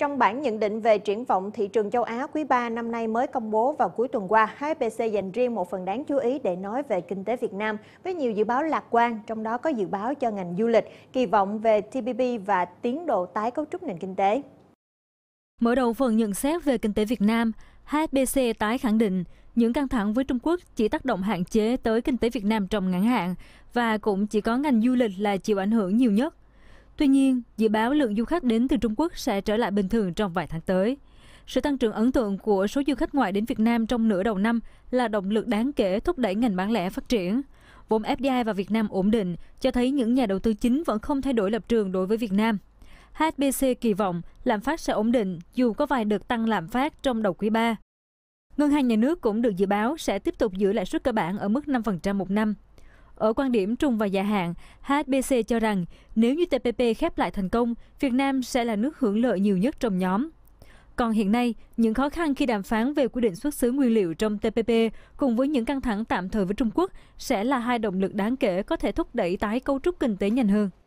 Trong bản nhận định về triển vọng thị trường châu Á quý 3 năm nay mới công bố vào cuối tuần qua, HPC dành riêng một phần đáng chú ý để nói về kinh tế Việt Nam với nhiều dự báo lạc quan, trong đó có dự báo cho ngành du lịch, kỳ vọng về TPP và tiến độ tái cấu trúc nền kinh tế. Mở đầu phần nhận xét về kinh tế Việt Nam, HSBC tái khẳng định những căng thẳng với Trung Quốc chỉ tác động hạn chế tới kinh tế Việt Nam trong ngắn hạn và cũng chỉ có ngành du lịch là chịu ảnh hưởng nhiều nhất. Tuy nhiên, dự báo lượng du khách đến từ Trung Quốc sẽ trở lại bình thường trong vài tháng tới. Sự tăng trưởng ấn tượng của số du khách ngoại đến Việt Nam trong nửa đầu năm là động lực đáng kể thúc đẩy ngành bán lẻ phát triển. Vốn FDI vào Việt Nam ổn định cho thấy những nhà đầu tư chính vẫn không thay đổi lập trường đối với Việt Nam. HSBC kỳ vọng lạm phát sẽ ổn định dù có vài đợt tăng lạm phát trong đầu quý 3. Ngân hàng nhà nước cũng được dự báo sẽ tiếp tục giữ lãi suất cơ bản ở mức 5% một năm ở quan điểm trung và dài hạn, HBC cho rằng nếu như TPP khép lại thành công, Việt Nam sẽ là nước hưởng lợi nhiều nhất trong nhóm. Còn hiện nay, những khó khăn khi đàm phán về quy định xuất xứ nguyên liệu trong TPP cùng với những căng thẳng tạm thời với Trung Quốc sẽ là hai động lực đáng kể có thể thúc đẩy tái cấu trúc kinh tế nhanh hơn.